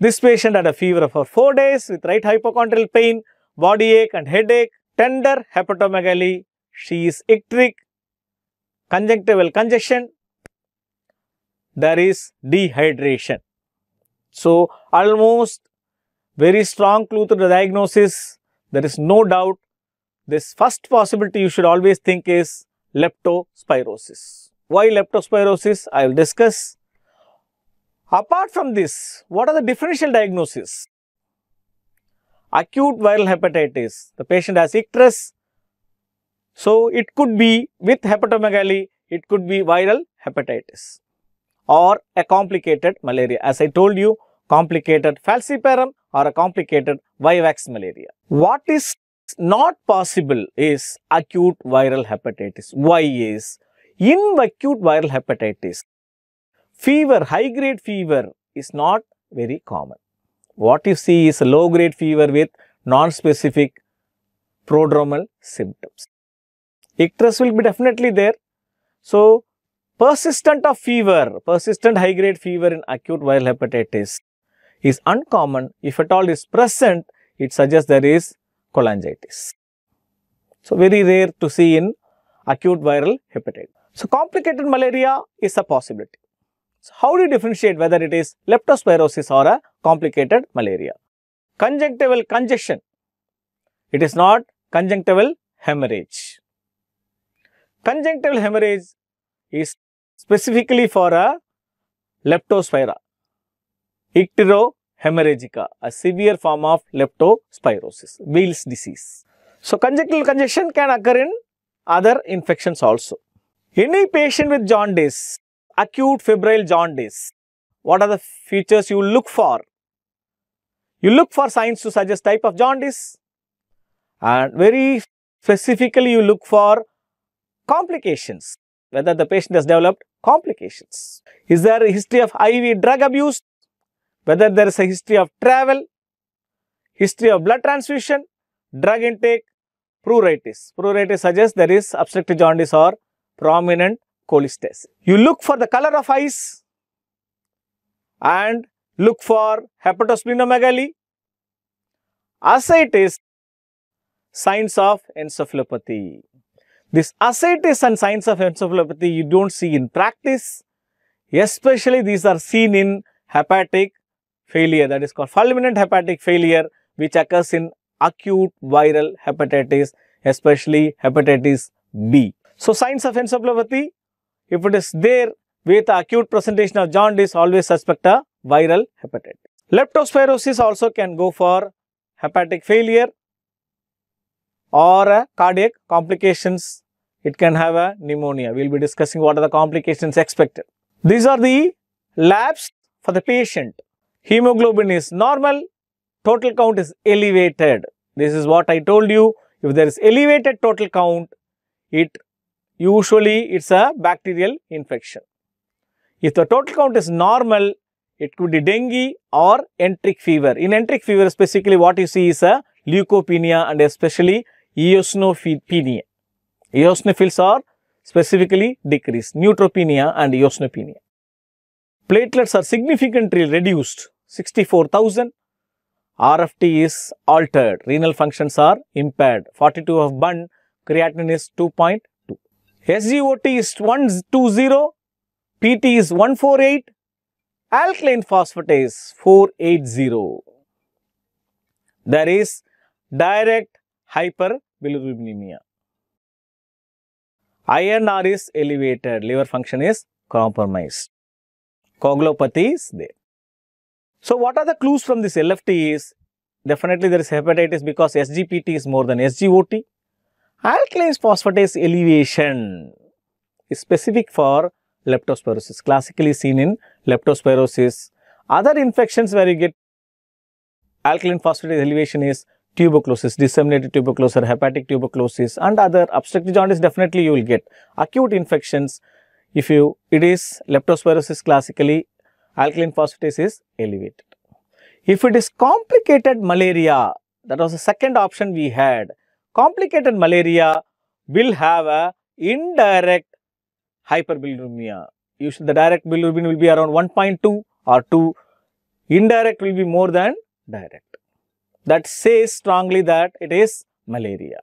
This patient had a fever for 4 days with right hypochondrial pain, body ache and headache, tender hepatomegaly. She is icteric, conjunctival congestion. There is dehydration. So, almost very strong clue to the diagnosis. There is no doubt. This first possibility you should always think is leptospirosis. Why leptospirosis? I will discuss. Apart from this, what are the differential diagnoses? Acute viral hepatitis, the patient has icterus. So, it could be with hepatomegaly, it could be viral hepatitis or a complicated malaria. As I told you, complicated falciparum or a complicated vivax malaria. What is not possible is acute viral hepatitis. Why is in acute viral hepatitis, fever, high grade fever is not very common. What you see is a low grade fever with non-specific prodromal symptoms. Icterus will be definitely there. So, persistent of fever, persistent high grade fever in acute viral hepatitis is uncommon. If at all is present, it suggests there is cholangitis. So, very rare to see in acute viral hepatitis. So, complicated malaria is a possibility. So, how do you differentiate whether it is leptospirosis or a complicated malaria? Conjunctival congestion. It is not conjunctival hemorrhage. Conjunctival hemorrhage is specifically for a leptospira, icterohemorrhagica, a severe form of leptospirosis, Wheels disease. So, conjunctival congestion can occur in other infections also. Any patient with jaundice acute febrile jaundice. What are the features you look for? You look for signs to suggest type of jaundice and very specifically you look for complications, whether the patient has developed complications. Is there a history of IV drug abuse? Whether there is a history of travel, history of blood transfusion, drug intake, pruritus. Pruritus suggests there is obstructive jaundice or prominent cholestasis. You look for the color of eyes and look for hepatosplenomegaly. Ascites, signs of encephalopathy. This ascites and signs of encephalopathy you don't see in practice. Especially these are seen in hepatic failure that is called fulminant hepatic failure which occurs in acute viral hepatitis especially hepatitis B. So, signs of encephalopathy if it is there with acute presentation of jaundice, always suspect a viral hepatitis. Leptospirosis also can go for hepatic failure or cardiac complications. It can have a pneumonia. We will be discussing what are the complications expected. These are the labs for the patient. Hemoglobin is normal, total count is elevated. This is what I told you. If there is elevated total count, it usually it is a bacterial infection. If the total count is normal, it could be dengue or enteric fever. In enteric fever, specifically what you see is a leukopenia and especially eosinophilia. Eosinophils are specifically decreased, neutropenia and eosinopenia. Platelets are significantly reduced, 64,000. RFT is altered, renal functions are impaired, 42 of BUN, creatinine is 2.5. SGOT is 120, PT is 148, alkaline phosphatase 480. There is direct hyperbilirubinemia. INR is elevated, liver function is compromised. Coagulopathy is there. So, what are the clues from this LFT is definitely there is hepatitis because SGPT is more than SGOT. Alkaline phosphatase elevation is specific for leptospirosis, classically seen in leptospirosis. Other infections where you get alkaline phosphatase elevation is tuberculosis, disseminated tuberculosis, hepatic tuberculosis and other obstructive jaundice definitely you will get. Acute infections, if you, it is leptospirosis classically, alkaline phosphatase is elevated. If it is complicated malaria, that was the second option we had complicated malaria will have a indirect hyperbilirubinemia. Usually the direct bilirubin will be around 1.2 or 2, indirect will be more than direct. That says strongly that it is malaria.